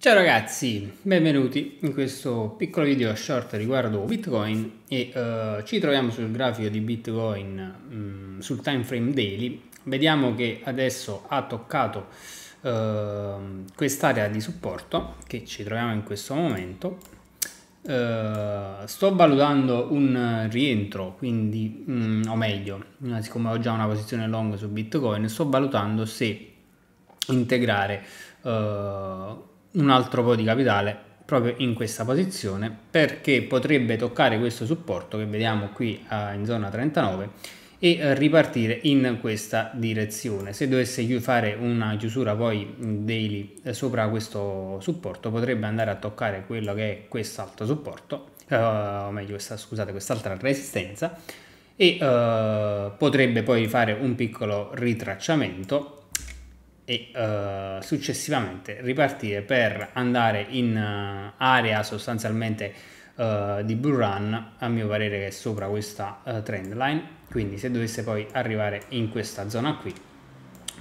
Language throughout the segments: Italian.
Ciao ragazzi, benvenuti in questo piccolo video short riguardo Bitcoin e uh, ci troviamo sul grafico di Bitcoin mh, mm, sul time frame daily. Vediamo che adesso ha toccato uh, quest'area di supporto che ci troviamo in questo momento. Uh, sto valutando un rientro, quindi mh, mm, o meglio, siccome ho già una posizione long su Bitcoin, sto valutando se integrare un altro po' di capitale proprio in questa posizione perché potrebbe toccare questo supporto che vediamo qui eh, in zona 39 e eh, ripartire in questa direzione se dovesse fare una chiusura poi daily eh, sopra questo supporto potrebbe andare a toccare quello che è quest'altro supporto o meglio questa, scusate quest'altra resistenza e eh, potrebbe poi fare un piccolo ritracciamento e uh, successivamente ripartire per andare in uh, area sostanzialmente uh, di bull run a mio parere che è sopra questa trend line quindi se dovesse poi arrivare in questa zona qui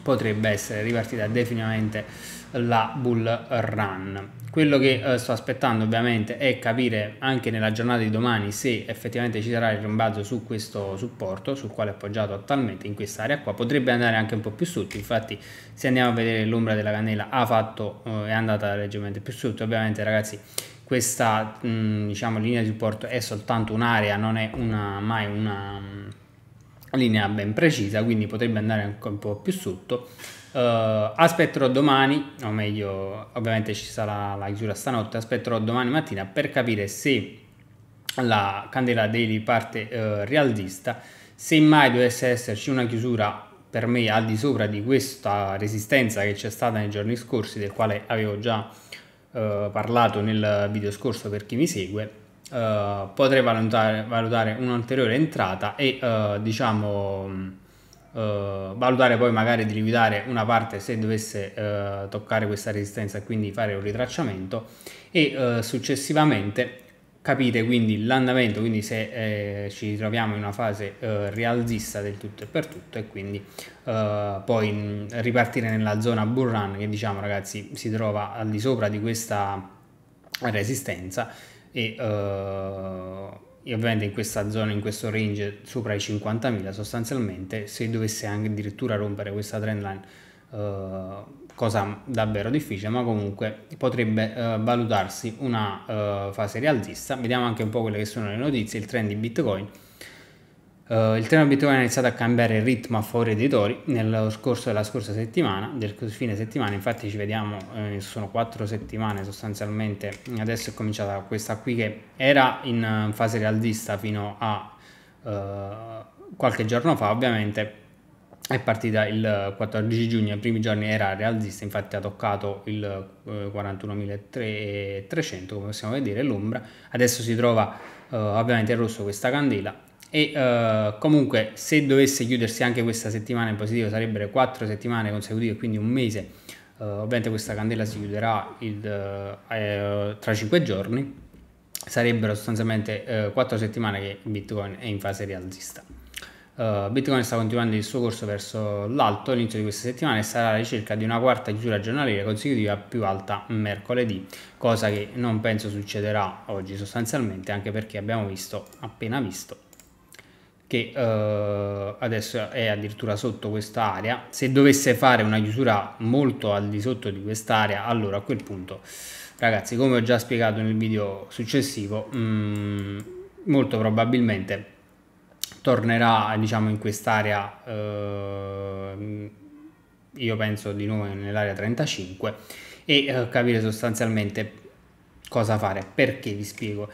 potrebbe essere ripartita definitivamente la bull run. Quello che eh, sto aspettando ovviamente è capire anche nella giornata di domani se effettivamente ci sarà il rimbalzo su questo supporto sul quale è appoggiato attualmente in quest'area qua, potrebbe andare anche un po' più sotto, infatti se andiamo a vedere l'ombra della cannella ha fatto, eh, è andata leggermente più sotto, ovviamente ragazzi questa mh, mm, diciamo, linea di supporto è soltanto un'area, non è una, mai una linea ben precisa, quindi potrebbe andare anche un po' più sotto. Uh, aspetterò domani, o meglio, ovviamente ci sarà la chiusura stanotte, aspetterò domani mattina per capire se la candela daily parte uh, eh, rialzista. Se mai dovesse esserci una chiusura per me al di sopra di questa resistenza che c'è stata nei giorni scorsi, del quale avevo già uh, parlato nel video scorso per chi mi segue, eh, potrei valutare, valutare, un'ulteriore entrata e uh, diciamo... Uh, valutare poi magari di liquidare una parte se dovesse uh, toccare questa resistenza e quindi fare un ritracciamento e uh, successivamente capite quindi l'andamento quindi se eh, ci troviamo in una fase rialzista del tutto e per tutto e quindi poi mm, ripartire nella zona bull run che diciamo ragazzi si trova al di sopra di questa resistenza e, uh, e ovviamente in questa zona, in questo range sopra i 50.000 sostanzialmente se dovesse anche addirittura rompere questa trendline uh, eh, cosa davvero difficile ma comunque potrebbe uh, valutarsi una fase rialzista vediamo anche un po' quelle che sono le notizie il trend di bitcoin Uh, il tema Bitcoin ha iniziato a cambiare il ritmo a favore dei tori nello scorso della scorsa settimana, del fine settimana, infatti ci vediamo, eh, sono quattro settimane sostanzialmente, adesso è cominciata questa qui che era in eh, fase realista fino a uh, qualche giorno fa ovviamente, è partita il 14 giugno, i primi giorni era realista, infatti ha toccato il eh, 41.300 come possiamo vedere l'ombra, adesso si trova eh, ovviamente in rosso questa candela e uh, comunque se dovesse chiudersi anche questa settimana in positivo sarebbero 4 settimane consecutive quindi un mese uh, ovviamente questa candela si chiuderà il, uh, tra 5 giorni sarebbero sostanzialmente 4 settimane che bitcoin è in fase rialzista bitcoin sta continuando il suo corso verso l'alto all'inizio di questa settimana e sarà alla ricerca di una quarta chiusura giornaliera consecutiva più alta mercoledì cosa che non penso succederà oggi sostanzialmente anche perché abbiamo visto appena visto che eh, adesso è addirittura sotto quest'area. se dovesse fare una chiusura molto al di sotto di quest'area allora a quel punto ragazzi come ho già spiegato nel video successivo mh, mm, molto probabilmente tornerà diciamo in quest'area eh, io penso di nuovo nell'area 35 e eh, capire sostanzialmente cosa fare perché vi spiego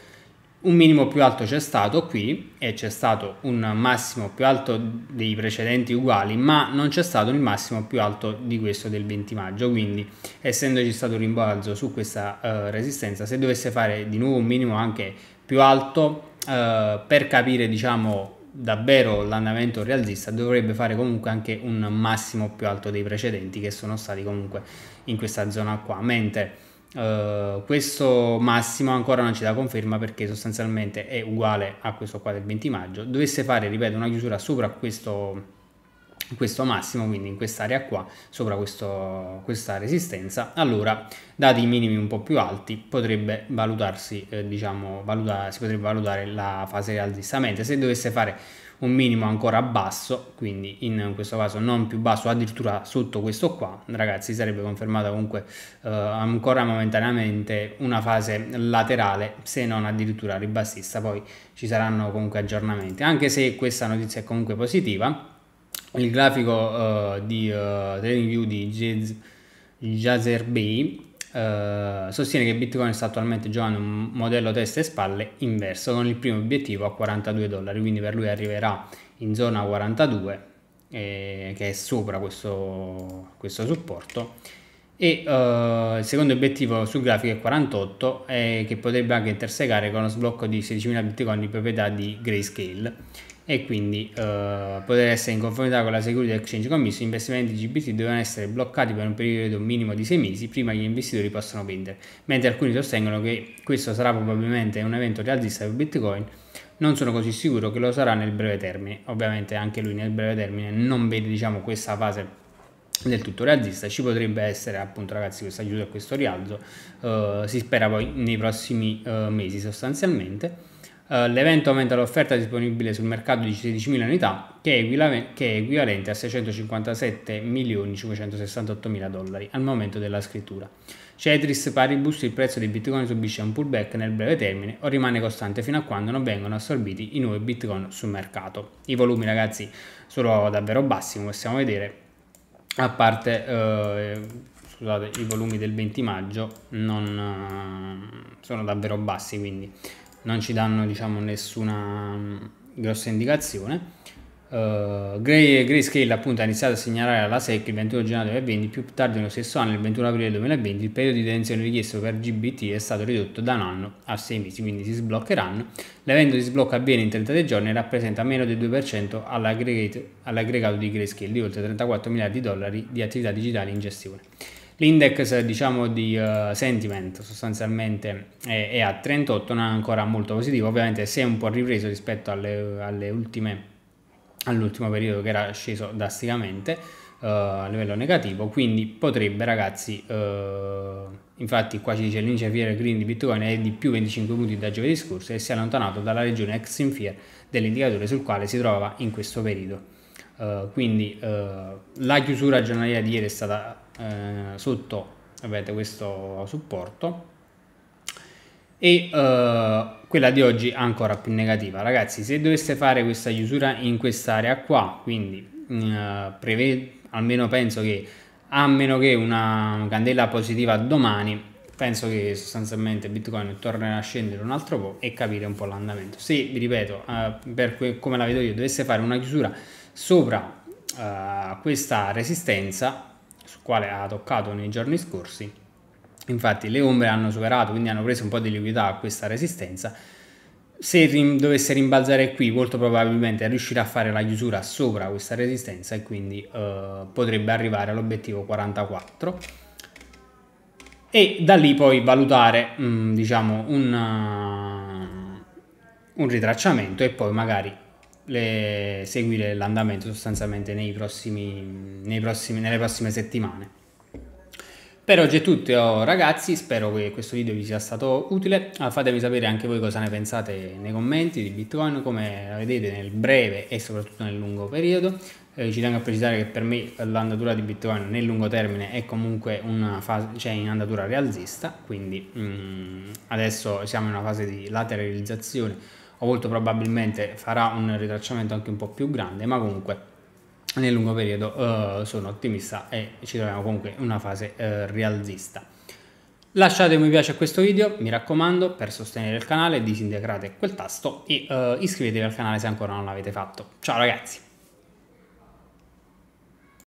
un minimo più alto c'è stato qui e c'è stato un massimo più alto dei precedenti uguali ma non c'è stato il massimo più alto di questo del 20 maggio quindi essendoci stato un rimbalzo su questa uh, resistenza se dovesse fare di nuovo un minimo anche più alto uh, per capire diciamo davvero l'andamento rialzista dovrebbe fare comunque anche un massimo più alto dei precedenti che sono stati comunque in questa zona qua mentre Uh, questo massimo ancora non ci dà conferma perché sostanzialmente è uguale a questo qua del 20 maggio dovesse fare ripeto una chiusura sopra questo questo massimo, quindi in quest'area qua, sopra questo, questa resistenza, allora dati i minimi un po' più alti potrebbe valutarsi, eh, diciamo, valuta, si potrebbe valutare la fase di alzistamento. Se dovesse fare un minimo ancora basso, quindi in questo caso non più basso, addirittura sotto questo qua, ragazzi sarebbe confermata comunque eh, ancora momentaneamente una fase laterale, se non addirittura ribassista, poi ci saranno comunque aggiornamenti, anche se questa notizia è comunque positiva, il grafico uh, di uh, eh, TradingView di Jaz uh, sostiene che Bitcoin sta attualmente giocando un modello testa e spalle inverso con il primo obiettivo a 42 dollari, quindi per lui arriverà in zona 42 eh, che è sopra questo, questo supporto e uh, il secondo obiettivo sul grafico è 48 eh, che potrebbe anche intersecare con lo sblocco di 16.000 bitcoin di proprietà di Grayscale e quindi eh, poter essere in conformità con la Security Exchange Commission, gli investimenti GBT devono essere bloccati per un periodo minimo di 6 mesi prima che gli investitori possano vendere, mentre alcuni sostengono che questo sarà probabilmente un evento rialzista per Bitcoin, non sono così sicuro che lo sarà nel breve termine, ovviamente anche lui nel breve termine non vede diciamo, questa fase del tutto rialzista ci potrebbe essere appunto ragazzi questa chiusa questo rialzo eh, si spera poi nei prossimi eh, mesi sostanzialmente eh, l'evento aumenta l'offerta disponibile sul mercato di 16.000 unità, che è, equivalente a 657.568.000 dollari al momento della scrittura. Cetris Paribus, il prezzo dei Bitcoin subisce un pullback nel breve termine o rimane costante fino a quando non vengono assorbiti i nuovi Bitcoin sul mercato. I volumi, ragazzi, sono davvero bassi, come possiamo vedere, a parte eh, scusate, i volumi del 20 maggio non, eh, sono davvero bassi, quindi non ci danno diciamo, nessuna mm, grossa indicazione. Uh, Gray, Grayscale appunto ha iniziato a segnalare alla SEC il 21 gennaio 2020, più tardi nello stesso anno, il 21 aprile 2020, il periodo di detenzione richiesto per GBT è stato ridotto da un anno a 6 mesi, quindi si sbloccheranno. L'evento di sblocco avviene in 33 giorni e rappresenta meno del 2% all'aggregato di Grayscale di oltre 34 miliardi di dollari di attività digitali in gestione. L'index diciamo, di uh, sentiment sostanzialmente è, è, a 38, non è ancora molto positivo, ovviamente si è un po' ripreso rispetto alle, alle ultime, all'ultimo periodo che era sceso drasticamente uh, a livello negativo, quindi potrebbe ragazzi, uh, infatti qua ci dice l'indice fier green di Bitcoin è di più 25 punti da giovedì scorso e si è allontanato dalla regione ex in fier dell'indicatore sul quale si trova in questo periodo. quindi la chiusura giornaliera di ieri è stata eh, sotto avete questo supporto e eh, quella di oggi ancora più negativa ragazzi se doveste fare questa chiusura in quest'area qua quindi eh, almeno penso che a meno che una candela positiva domani penso che sostanzialmente Bitcoin tornerà a scendere un altro po' e capire un po' l'andamento. Se vi ripeto, eh, per come la vedo io, dovesse fare una chiusura sopra eh, questa resistenza, su quale ha toccato nei giorni scorsi. Infatti le ombre hanno superato, quindi hanno preso un po' di liquidità a questa resistenza. Se rim dovesse rimbalzare qui, molto probabilmente riuscirà a fare la chiusura sopra questa resistenza e quindi eh, potrebbe arrivare all'obiettivo 44 e da lì poi valutare mh, mm, diciamo un, uh, un ritracciamento e poi magari le, seguire l'andamento sostanzialmente nei prossimi, nei prossimi, nelle prossime settimane. Per oggi è tutto ragazzi, spero che questo video vi sia stato utile, ah, fatemi sapere anche voi cosa ne pensate nei commenti di Bitcoin, come vedete nel breve e soprattutto nel lungo periodo, eh, ci tengo a precisare che per me l'andatura di Bitcoin nel lungo termine è comunque una fase, cioè in andatura rialzista, quindi mm, adesso siamo in una fase di lateralizzazione o molto probabilmente farà un ritracciamento anche un po' più grande, ma comunque nel lungo periodo eh, sono ottimista e ci troviamo comunque in una fase eh, rialzista. Lasciate un mi piace a questo video, mi raccomando, per sostenere il canale, disintegrate quel tasto e eh, iscrivetevi al canale se ancora non l'avete fatto. Ciao ragazzi!